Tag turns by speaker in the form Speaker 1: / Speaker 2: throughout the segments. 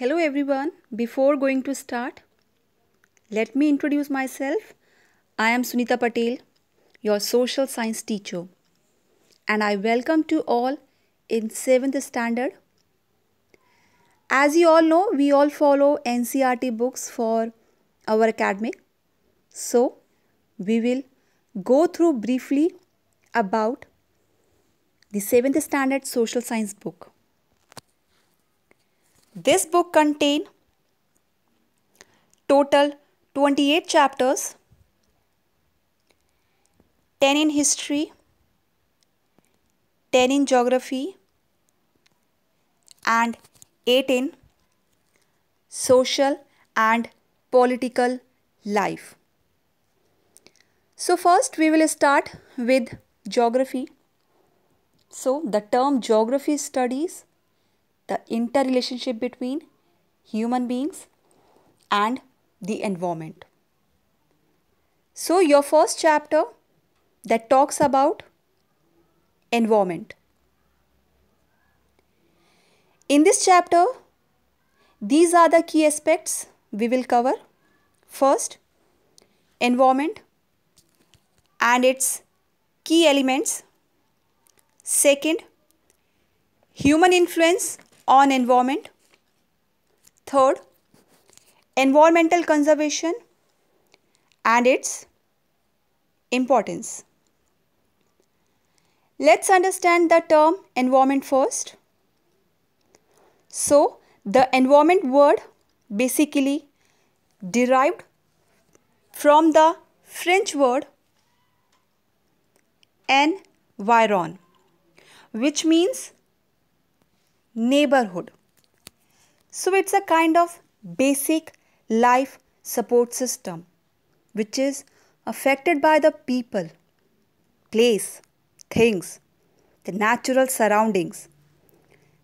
Speaker 1: Hello everyone. Before going to start, let me introduce myself. I am Sunita Patel, your social science teacher, and I welcome to all in 7th standard. As you all know, we all follow NCRT books for our academic. So, we will go through briefly about the 7th standard social science book. This book contain total 28 chapters, 10 in history, 10 in geography and 8 in social and political life. So first we will start with geography. So the term geography studies the interrelationship between human beings and the environment. So your first chapter that talks about environment. In this chapter, these are the key aspects we will cover. First, environment and its key elements. Second, human influence on environment. Third, environmental conservation and its importance. Let's understand the term environment first. So, the environment word basically derived from the French word environ, which means neighborhood. So it's a kind of basic life support system which is affected by the people, place, things, the natural surroundings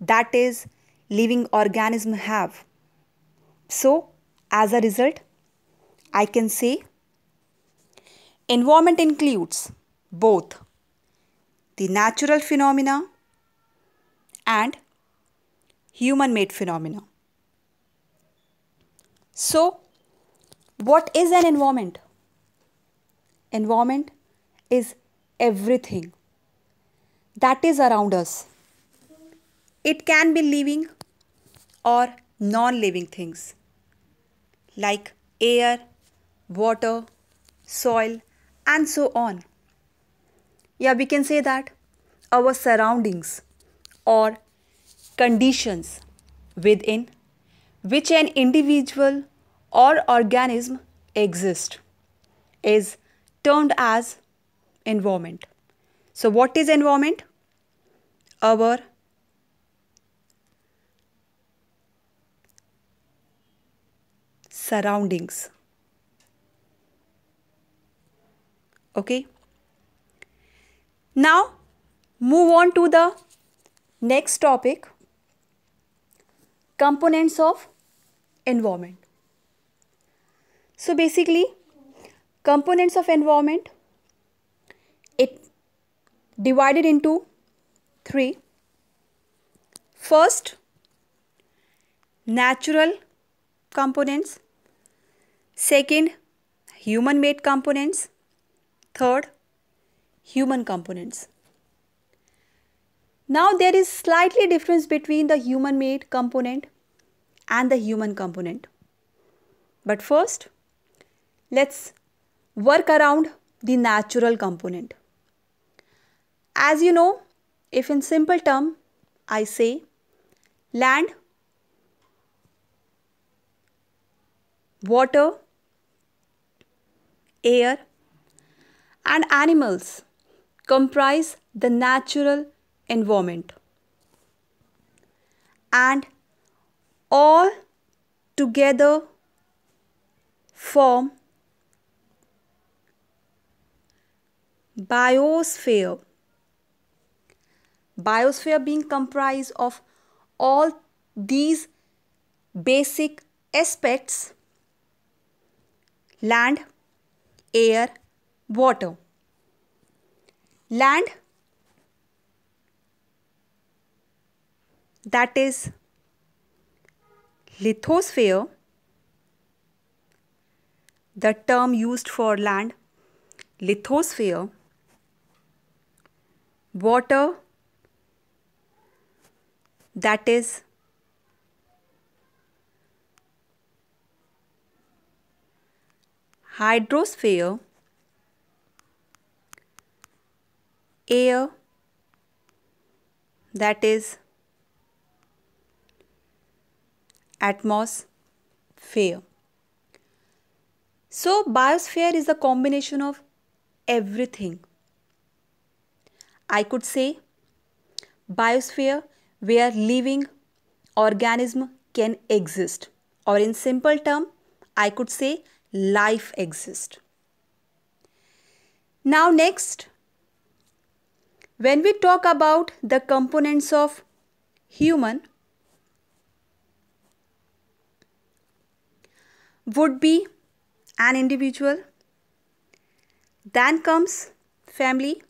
Speaker 1: that is living organism have. So as a result, I can say environment includes both the natural phenomena and human-made phenomena. So, what is an environment? Environment is everything that is around us. It can be living or non living things like air, water, soil, and so on. Yeah, we can say that our surroundings or conditions within which an individual or organism exists is termed as environment. So what is environment? Our surroundings. Okay. Now move on to the next topic components of environment. So basically, components of environment, it divided into three. First, natural components. Second, human-made components. Third, human components. Now there is slightly difference between the human made component and the human component. But first, let's work around the natural component. As you know, if in simple term I say land, water, air and animals comprise the natural environment and all together form biosphere biosphere being comprised of all these basic aspects land air water land that is lithosphere the term used for land lithosphere water that is hydrosphere air that is atmosphere. So, biosphere is a combination of everything. I could say biosphere where living organism can exist or in simple term I could say life exists. Now next when we talk about the components of human would be an individual. Then comes family.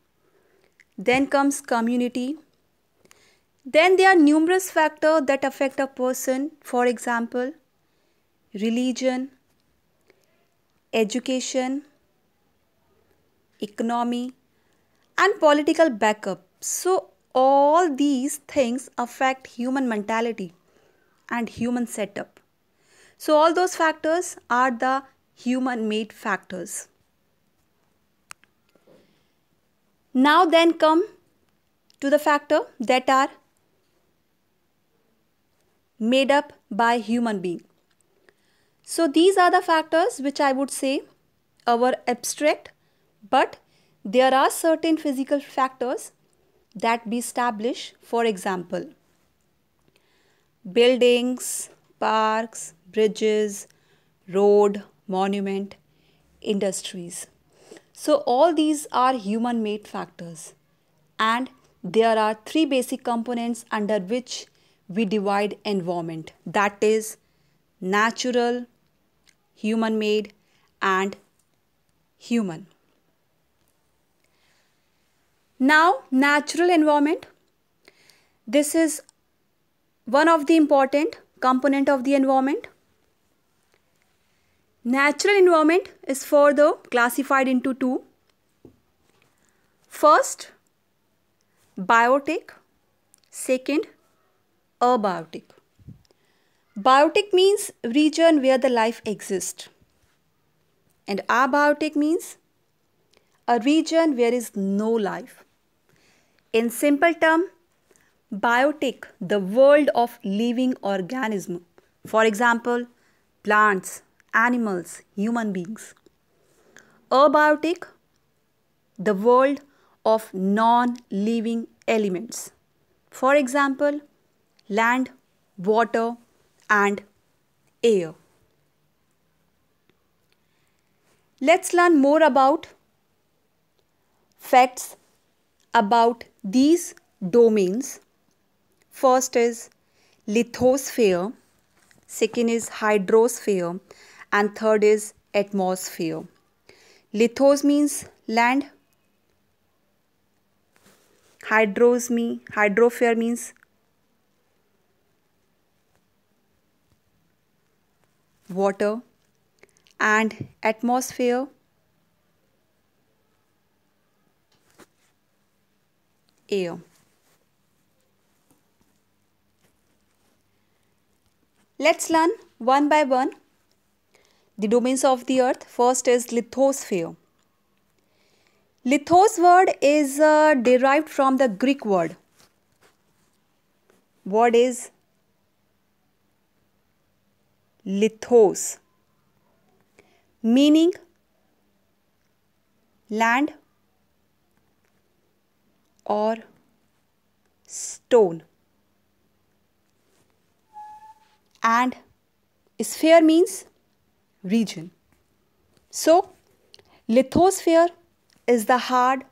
Speaker 1: Then comes community. Then there are numerous factors that affect a person. For example, religion, education, economy, and political backup. So, all these things affect human mentality and human setup. So all those factors are the human made factors. Now then come to the factor that are made up by human being. So these are the factors which I would say are abstract but there are certain physical factors that we establish for example buildings parks, bridges, road, monument, industries. So all these are human made factors and there are three basic components under which we divide environment that is natural, human made and human. Now natural environment. This is one of the important component of the environment. Natural environment is further classified into two. First, biotic. Second, abiotic. Biotic means region where the life exists. And abiotic means a region where is no life. In simple term, Biotic, the world of living organism. For example, plants, animals, human beings. Abiotic, the world of non-living elements. For example, land, water and air. Let's learn more about facts about these domains First is lithosphere, second is hydrosphere, and third is atmosphere. Lithos means land. Hydros mean hydrosphere means water and atmosphere air. Let's learn one by one the domains of the earth. First is lithosphere. Lithos word is uh, derived from the Greek word. What is lithos? Meaning land or stone. and sphere means region. So, lithosphere is the hard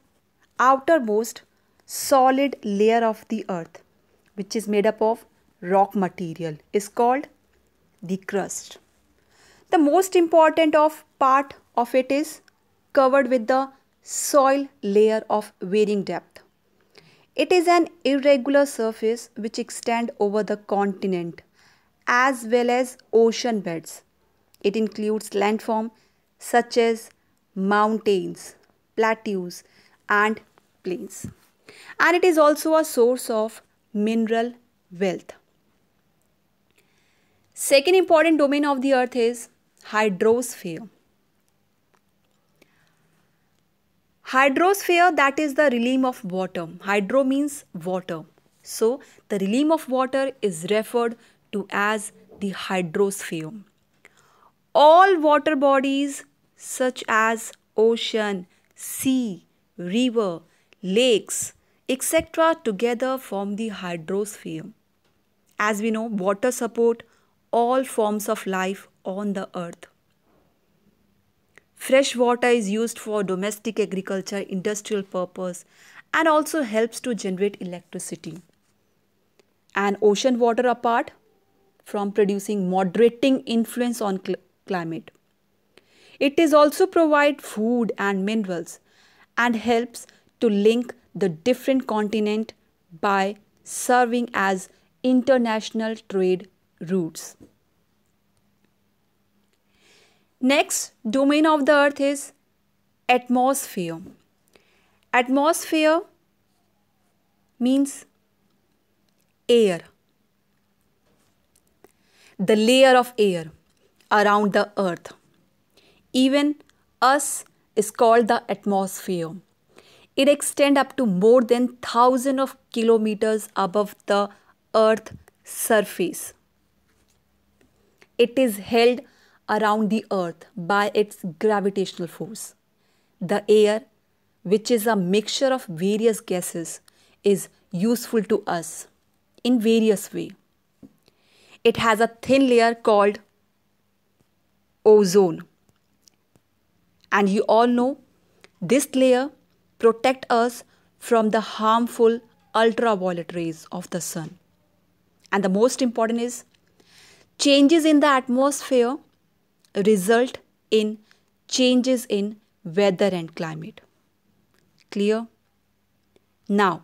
Speaker 1: outermost solid layer of the earth which is made up of rock material is called the crust. The most important of part of it is covered with the soil layer of varying depth. It is an irregular surface which extend over the continent as well as ocean beds. It includes landform such as mountains, plateaus, and plains. And it is also a source of mineral wealth. Second important domain of the earth is hydrosphere. Hydrosphere that is the realm of water. Hydro means water. So the realm of water is referred to as the hydrosphere. All water bodies such as ocean, sea, river, lakes, etc. together form the hydrosphere. As we know, water support all forms of life on the earth. Fresh water is used for domestic agriculture, industrial purpose and also helps to generate electricity. And ocean water apart, from producing moderating influence on cl climate. It is also provide food and minerals and helps to link the different continent by serving as international trade routes. Next domain of the earth is atmosphere. Atmosphere means air the layer of air around the earth. Even us is called the atmosphere. It extends up to more than thousand of kilometers above the earth surface. It is held around the earth by its gravitational force. The air, which is a mixture of various gases, is useful to us in various ways it has a thin layer called ozone. And you all know this layer protect us from the harmful ultraviolet rays of the sun. And the most important is changes in the atmosphere result in changes in weather and climate. Clear? Now,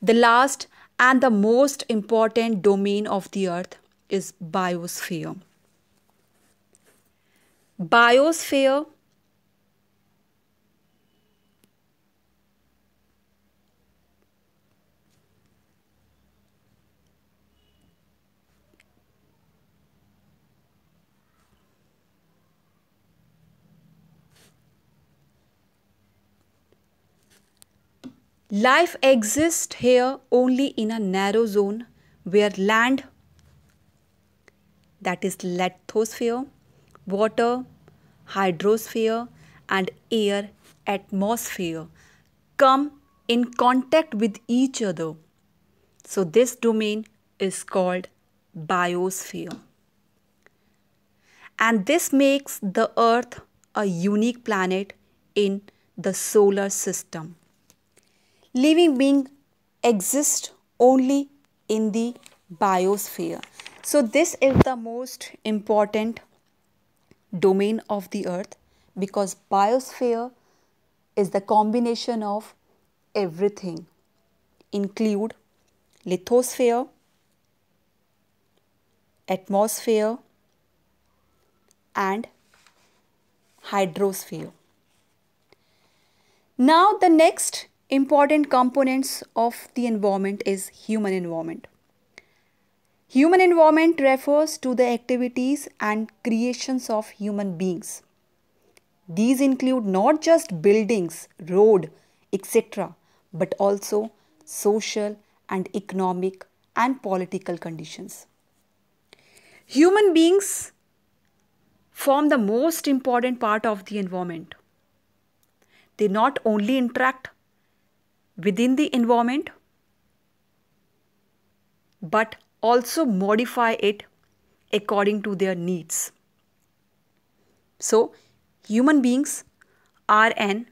Speaker 1: the last and the most important domain of the earth is biosphere. Biosphere Life exists here only in a narrow zone where land that is lithosphere, water, hydrosphere and air atmosphere come in contact with each other. So this domain is called biosphere. And this makes the earth a unique planet in the solar system. Living being exist only in the biosphere. So, this is the most important domain of the earth because biosphere is the combination of everything include lithosphere atmosphere and hydrosphere now the next important components of the environment is human environment Human environment refers to the activities and creations of human beings. These include not just buildings, road, etc., but also social and economic and political conditions. Human beings form the most important part of the environment. They not only interact within the environment but also modify it according to their needs. So, human beings are an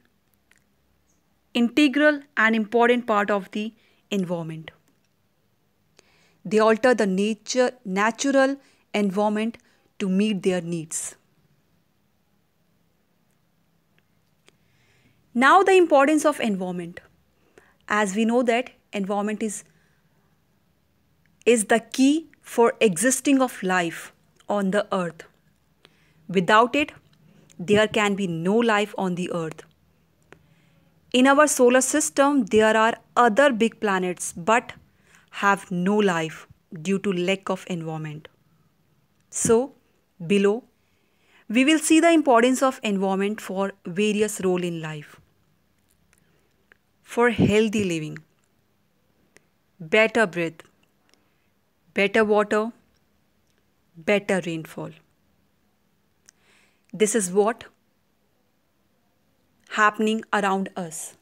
Speaker 1: integral and important part of the environment. They alter the nature, natural environment to meet their needs. Now the importance of environment. As we know that environment is is the key for existing of life on the earth. Without it, there can be no life on the earth. In our solar system, there are other big planets but have no life due to lack of environment. So, below, we will see the importance of environment for various role in life. For healthy living, better breath, better water, better rainfall. This is what happening around us.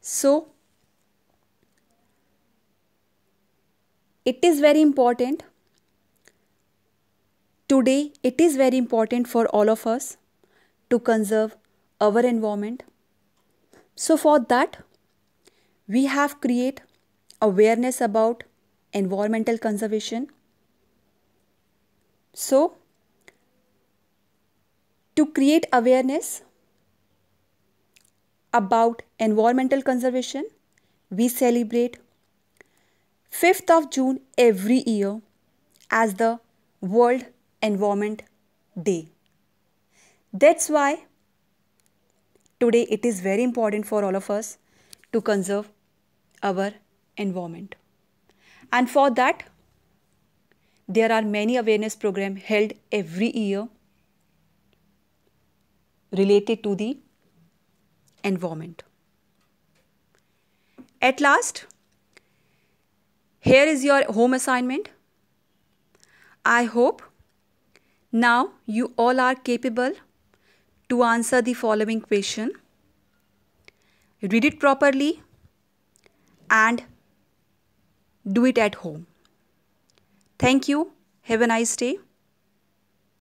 Speaker 1: So, it is very important today it is very important for all of us to conserve our environment so for that we have create awareness about environmental conservation. So, to create awareness about environmental conservation, we celebrate 5th of June every year as the World Environment Day. That's why today it is very important for all of us to conserve our environment. And for that, there are many awareness programs held every year related to the environment. At last, here is your home assignment. I hope now you all are capable to answer the following question. Read it properly and do it at home. Thank you. Have a nice day.